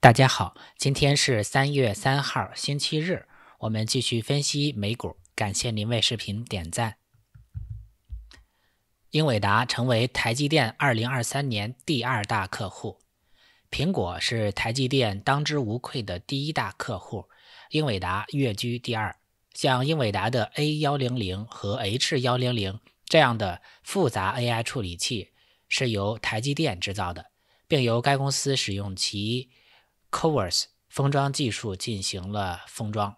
大家好，今天是三月三号，星期日。我们继续分析美股，感谢您为视频点赞。英伟达成为台积电二零二三年第二大客户，苹果是台积电当之无愧的第一大客户，英伟达跃居第二。像英伟达的 A 幺零零和 H 幺零零这样的复杂 AI 处理器是由台积电制造的，并由该公司使用其。Cores 封装技术进行了封装。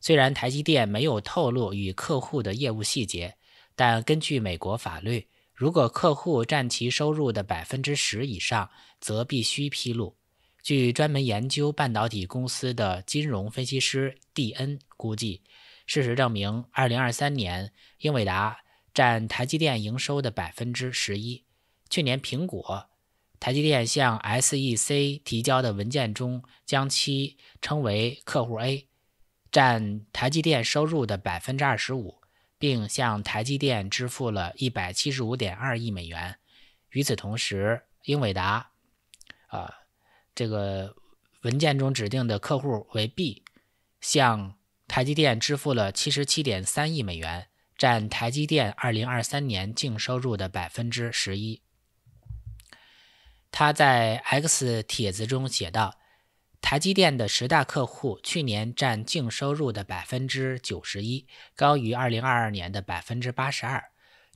虽然台积电没有透露与客户的业务细节，但根据美国法律，如果客户占其收入的百分之十以上，则必须披露。据专门研究半导体公司的金融分析师 D.N. 估计，事实证明，二零二三年英伟达占台积电营收的百分之十一。去年苹果。台积电向 SEC 提交的文件中，将其称为客户 A，占台积电收入的百分之二十五，并向台积电支付了一百七十五点二亿美元。与此同时，英伟达啊，这个文件中指定的客户为 B，向台积电支付了七十七点三亿美元，占台积电二零二三年净收入的百分之十一。他在 X 帖子中写道：“台积电的十大客户去年占净收入的百分之九十一，高于二零二二年的百分之八十二。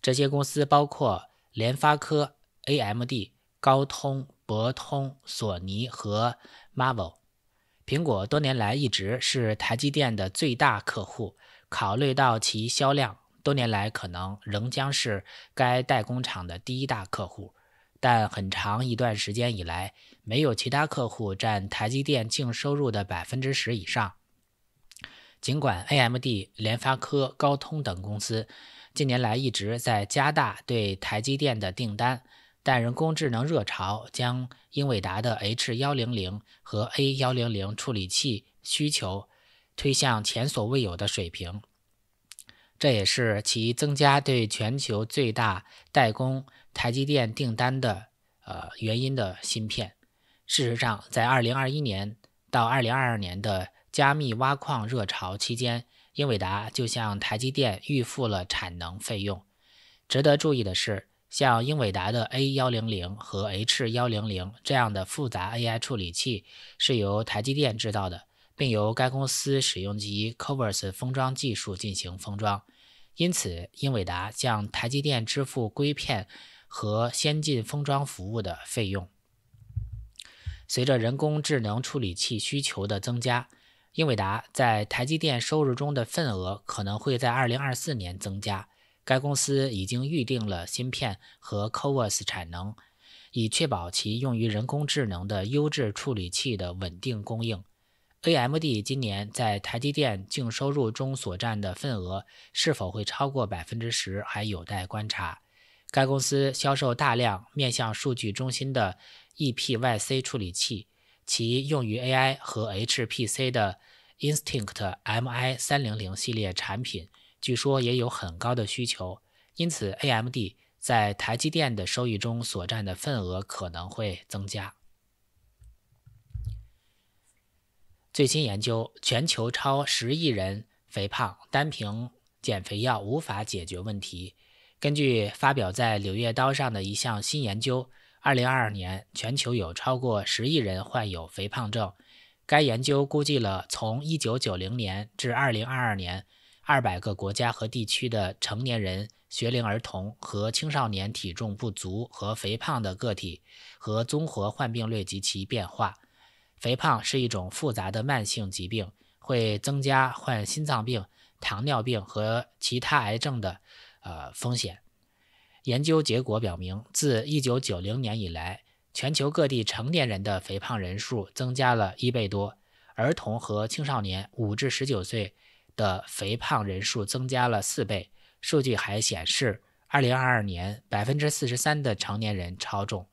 这些公司包括联发科、AMD、高通、博通、索尼和 Marvel。苹果多年来一直是台积电的最大客户，考虑到其销量，多年来可能仍将是该代工厂的第一大客户。”但很长一段时间以来，没有其他客户占台积电净收入的百分之十以上。尽管 AMD、联发科、高通等公司近年来一直在加大对台积电的订单，但人工智能热潮将英伟达的 H 幺零零和 A 幺零零处理器需求推向前所未有的水平。这也是其增加对全球最大代工台积电订单的呃原因的芯片。事实上，在2021年到2022年的加密挖矿热潮期间，英伟达就向台积电预付了产能费用。值得注意的是，像英伟达的 A100 和 H100 这样的复杂 AI 处理器是由台积电制造的。并由该公司使用其 c o v e r s 封装技术进行封装，因此英伟达向台积电支付硅片和先进封装服务的费用。随着人工智能处理器需求的增加，英伟达在台积电收入中的份额可能会在2024年增加。该公司已经预定了芯片和 c o v e r s 产能，以确保其用于人工智能的优质处理器的稳定供应。AMD 今年在台积电净收入中所占的份额是否会超过百分之十，还有待观察。该公司销售大量面向数据中心的 EPYC 处理器，其用于 AI 和 HPC 的 Instinct MI300 系列产品据说也有很高的需求，因此 AMD 在台积电的收益中所占的份额可能会增加。最新研究：全球超十亿人肥胖，单凭减肥药无法解决问题。根据发表在《柳叶刀》上的一项新研究，2022年全球有超过十亿人患有肥胖症。该研究估计了从1990年至2022年，200个国家和地区的成年人、学龄儿童和青少年体重不足和肥胖的个体和综合患病率及其变化。肥胖是一种复杂的慢性疾病，会增加患心脏病、糖尿病和其他癌症的呃风险。研究结果表明，自1990年以来，全球各地成年人的肥胖人数增加了一倍多；儿童和青少年 （5 至19岁）的肥胖人数增加了四倍。数据还显示，2022年，43%的成年人超重。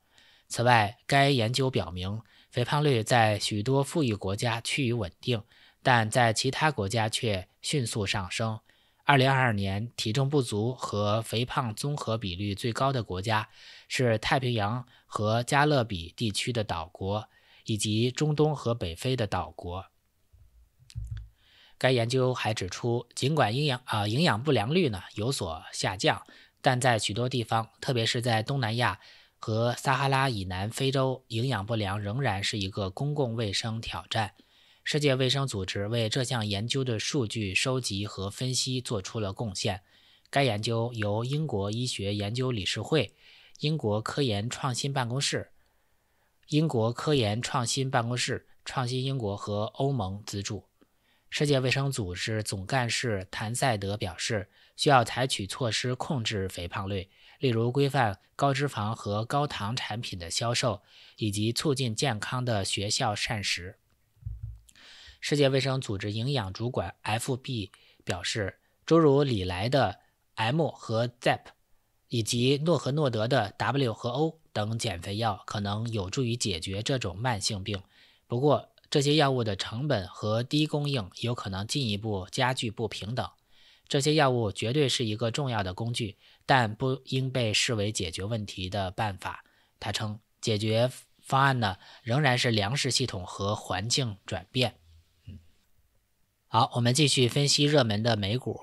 此外，该研究表明。肥胖率在许多富裕国家趋于稳定，但在其他国家却迅速上升。二零二二年，体重不足和肥胖综合比率最高的国家是太平洋和加勒比地区的岛国，以及中东和北非的岛国。该研究还指出，尽管营养啊营养不良率呢有所下降，但在许多地方，特别是在东南亚。和撒哈拉以南非洲营养不良仍然是一个公共卫生挑战。世界卫生组织为这项研究的数据收集和分析做出了贡献。该研究由英国医学研究理事会、英国科研创新办公室、英国科研创新办公室创新英国和欧盟资助。世界卫生组织总干事谭赛德表示，需要采取措施控制肥胖率，例如规范高脂肪和高糖产品的销售，以及促进健康的学校膳食。世界卫生组织营养主管 F.B 表示，诸如李来的 M 和 Zep，以及诺和诺德的 W 和 O 等减肥药可能有助于解决这种慢性病，不过。这些药物的成本和低供应有可能进一步加剧不平等。这些药物绝对是一个重要的工具，但不应被视为解决问题的办法。他称，解决方案呢仍然是粮食系统和环境转变。嗯，好，我们继续分析热门的美股。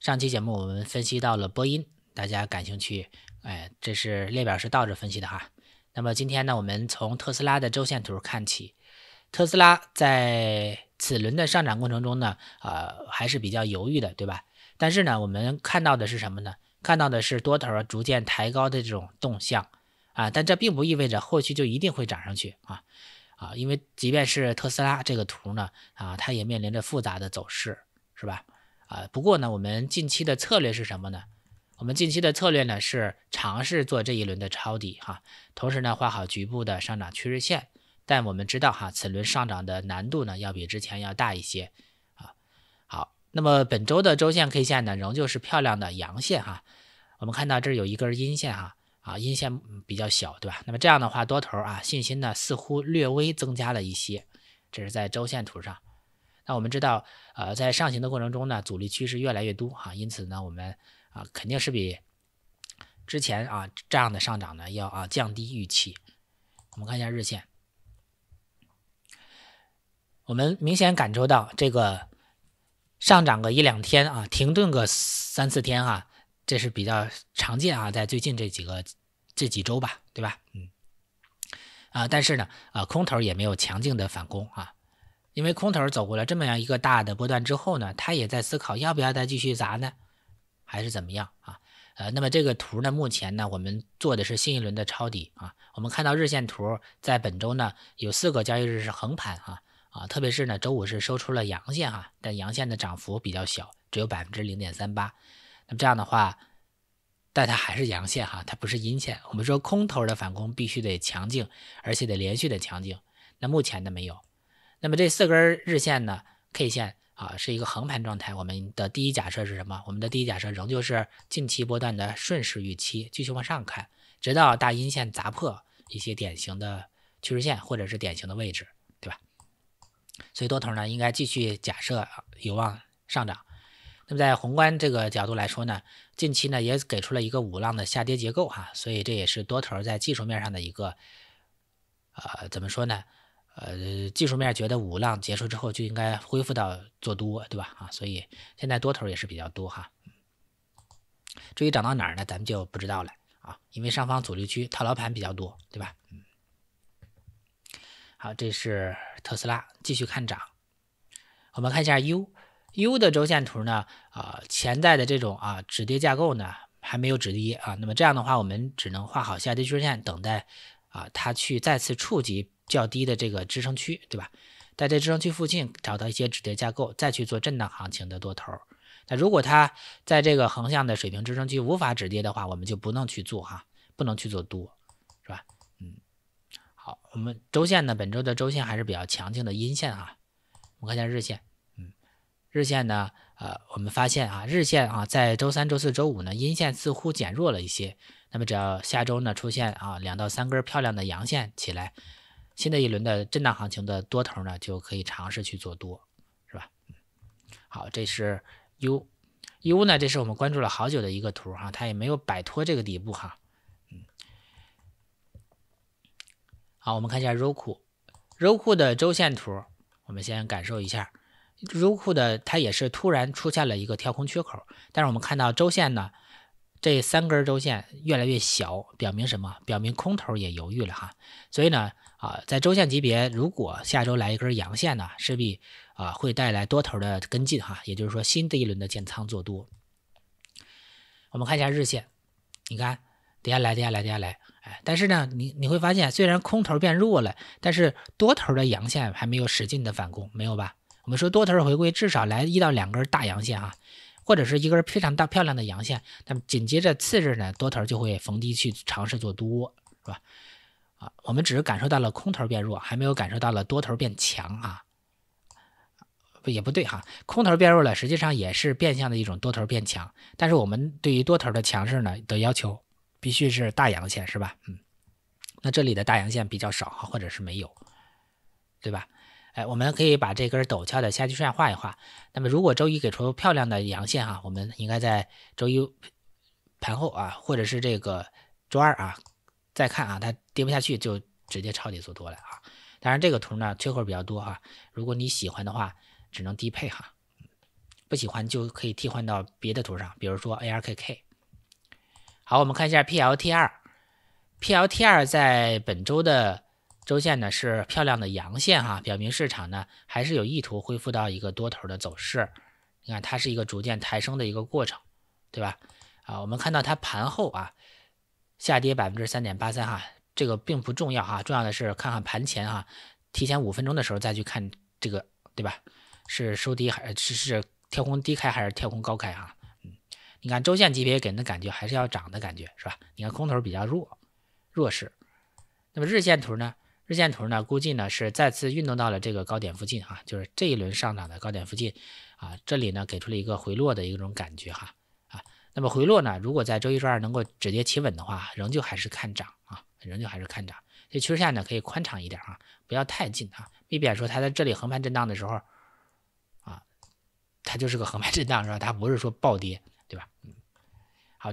上期节目我们分析到了波音，大家感兴趣？哎，这是列表是倒着分析的哈。那么今天呢，我们从特斯拉的周线图看起。特斯拉在此轮的上涨过程中呢，呃还是比较犹豫的，对吧？但是呢，我们看到的是什么呢？看到的是多头逐渐抬高的这种动向，啊，但这并不意味着后续就一定会涨上去啊，啊，因为即便是特斯拉这个图呢，啊，它也面临着复杂的走势，是吧？啊，不过呢，我们近期的策略是什么呢？我们近期的策略呢是尝试做这一轮的抄底哈，同时呢画好局部的上涨趋势线。但我们知道哈，此轮上涨的难度呢，要比之前要大一些，啊，好，那么本周的周线 K 线呢，仍旧是漂亮的阳线哈，我们看到这儿有一根阴线哈，啊，阴线比较小，对吧？那么这样的话，多头啊信心呢似乎略微增加了一些，这是在周线图上。那我们知道，呃，在上行的过程中呢，阻力区是越来越多哈，因此呢，我们啊肯定是比之前啊这样的上涨呢要啊降低预期。我们看一下日线。我们明显感受到这个上涨个一两天啊，停顿个三四天啊，这是比较常见啊，在最近这几个这几周吧，对吧？嗯，啊，但是呢，啊，空头也没有强劲的反攻啊，因为空头走过了这么样一个大的波段之后呢，他也在思考要不要再继续砸呢，还是怎么样啊？呃，那么这个图呢，目前呢，我们做的是新一轮的抄底啊，我们看到日线图在本周呢有四个交易日是横盘啊。啊，特别是呢，周五是收出了阳线哈，但阳线的涨幅比较小，只有百分之零点三八。那么这样的话，但它还是阳线哈，它不是阴线。我们说空头的反攻必须得强劲，而且得连续的强劲。那目前呢没有。那么这四根日线呢，K 线啊是一个横盘状态。我们的第一假设是什么？我们的第一假设仍旧是近期波段的顺势预期，继续往上看，直到大阴线砸破一些典型的趋势线或者是典型的位置。所以多头呢，应该继续假设有望上涨。那么在宏观这个角度来说呢，近期呢也给出了一个五浪的下跌结构哈，所以这也是多头在技术面上的一个，呃，怎么说呢？呃，技术面觉得五浪结束之后就应该恢复到做多，对吧？啊，所以现在多头也是比较多哈。至于涨到哪儿呢，咱们就不知道了啊，因为上方阻力区套牢盘比较多，对吧？嗯。好，这是。特斯拉继续看涨，我们看一下 UU 的周线图呢？啊，潜在的这种啊止跌架构呢还没有止跌啊，那么这样的话，我们只能画好下跌趋势线，等待啊它去再次触及较低的这个支撑区，对吧？在这支撑区附近找到一些止跌架构，再去做震荡行情的多头。那如果它在这个横向的水平支撑区无法止跌的话，我们就不能去做哈，不能去做多。好，我们周线呢，本周的周线还是比较强劲的阴线啊。我们看一下日线，嗯，日线呢，呃，我们发现啊，日线啊，在周三、周四周五呢，阴线似乎减弱了一些。那么只要下周呢出现啊，两到三根漂亮的阳线起来，新的一轮的震荡行情的多头呢，就可以尝试去做多，是吧？好，这是 U。U 呢，这是我们关注了好久的一个图哈，它也没有摆脱这个底部哈。好，我们看一下 Roku，Roku 的周线图，我们先感受一下。Roku 的它也是突然出现了一个跳空缺口，但是我们看到周线呢，这三根周线越来越小，表明什么？表明空头也犹豫了哈。所以呢，啊，在周线级别，如果下周来一根阳线呢，势必啊会带来多头的跟进哈，也就是说新的一轮的建仓做多。我们看一下日线，你看。接下来，接下来，接下来，哎，但是呢，你你会发现，虽然空头变弱了，但是多头的阳线还没有使劲的反攻，没有吧？我们说多头回归至少来一到两根大阳线啊，或者是一根非常大漂亮的阳线，那么紧接着次日呢，多头就会逢低去尝试做多，是吧？啊，我们只是感受到了空头变弱，还没有感受到了多头变强啊，不也不对哈，空头变弱了，实际上也是变相的一种多头变强，但是我们对于多头的强势呢的要求。必须是大阳线是吧？嗯，那这里的大阳线比较少哈，或者是没有，对吧？哎，我们可以把这根陡峭的下趋势线画一画。那么，如果周一给出漂亮的阳线哈，我们应该在周一盘后啊，或者是这个周二啊再看啊，它跌不下去就直接抄底做多了啊。当然，这个图呢缺口比较多哈，如果你喜欢的话只能低配哈，不喜欢就可以替换到别的图上，比如说 ARKK。好，我们看一下 PLTR，PLTR 在本周的周线呢是漂亮的阳线哈，表明市场呢还是有意图恢复到一个多头的走势。你看它是一个逐渐抬升的一个过程，对吧？啊，我们看到它盘后啊下跌百分之三点八三哈，这个并不重要哈，重要的是看看盘前哈，提前五分钟的时候再去看这个，对吧？是收低还是是跳空低开还是跳空高开啊？你看周线级别给人的感觉还是要涨的感觉是吧？你看空头比较弱，弱势。那么日线图呢？日线图呢？估计呢是再次运动到了这个高点附近啊，就是这一轮上涨的高点附近啊。这里呢给出了一个回落的一种感觉哈啊。那么回落呢，如果在周一、周二能够止跌企稳的话，仍旧还是看涨啊，仍旧还是看涨。这趋势线呢可以宽敞一点啊，不要太近啊。避免说它在这里横盘震荡的时候啊，它就是个横盘震荡是吧？它不是说暴跌。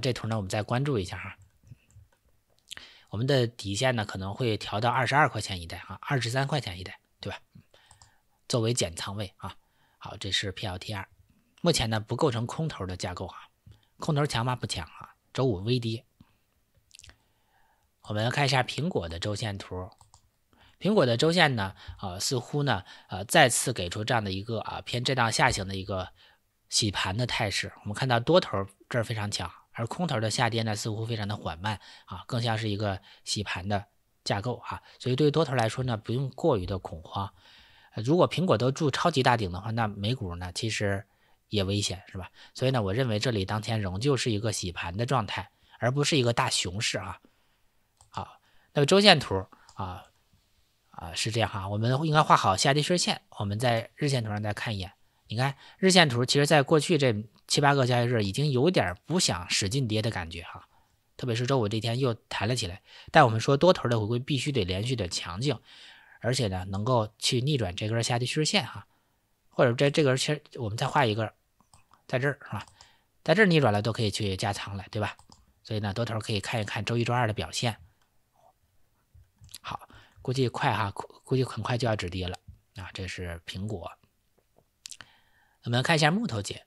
这图呢，我们再关注一下哈。我们的底线呢，可能会调到二十二块钱一袋啊，二十三块钱一袋，对吧？作为减仓位啊。好，这是 PLTR，目前呢不构成空头的架构哈。空头强吗？不强啊。周五微跌。我们看一下苹果的周线图，苹果的周线呢，呃，似乎呢，呃，再次给出这样的一个啊偏震荡下行的一个洗盘的态势。我们看到多头这儿非常强。而空头的下跌呢，似乎非常的缓慢啊，更像是一个洗盘的架构啊，所以对于多头来说呢，不用过于的恐慌。如果苹果都筑超级大顶的话，那美股呢，其实也危险是吧？所以呢，我认为这里当前仍旧是一个洗盘的状态，而不是一个大熊市啊。好，那么周线图啊啊是这样哈，我们应该画好下跌趋势线。我们在日线图上再看一眼，你看日线图，其实在过去这。七八个交易日已经有点不想使劲跌的感觉哈，特别是周五这天又抬了起来。但我们说多头的回归必须得连续的强劲，而且呢，能够去逆转这根下跌趋势线哈，或者这这根其实我们再画一个，在这儿是吧？在这儿逆转了都可以去加仓了，对吧？所以呢，多头可以看一看周一、周二的表现。好，估计快哈，估估计很快就要止跌了啊。这是苹果，我们看一下木头姐。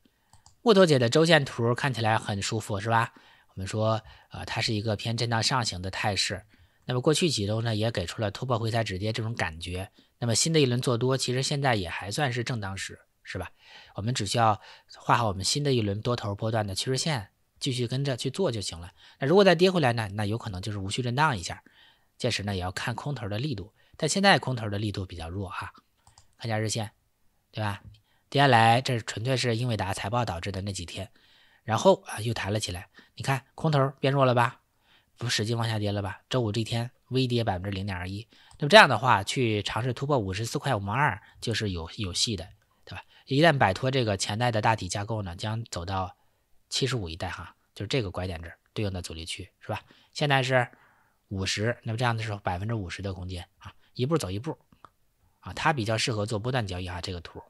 木头姐的周线图看起来很舒服，是吧？我们说，呃，它是一个偏震荡上行的态势。那么过去几周呢，也给出了突破回踩止跌这种感觉。那么新的一轮做多，其实现在也还算是正当时，是吧？我们只需要画好我们新的一轮多头波段的趋势线，继续跟着去做就行了。那如果再跌回来呢？那有可能就是无序震荡一下。届时呢，也要看空头的力度，但现在空头的力度比较弱哈，看下日线，对吧？接下来，这纯粹是英伟达财报导致的那几天，然后啊又弹了起来。你看空头变弱了吧？不使劲往下跌了吧？周五这天微跌百分之零点二一。那么这样的话，去尝试突破五十四块五毛二，就是有有戏的，对吧？一旦摆脱这个前代的大体架构呢，将走到七十五一带哈，就是这个拐点这儿对应的阻力区，是吧？现在是五十，那么这样时候百分之五十的空间啊，一步走一步啊，它比较适合做波段交易啊，这个图。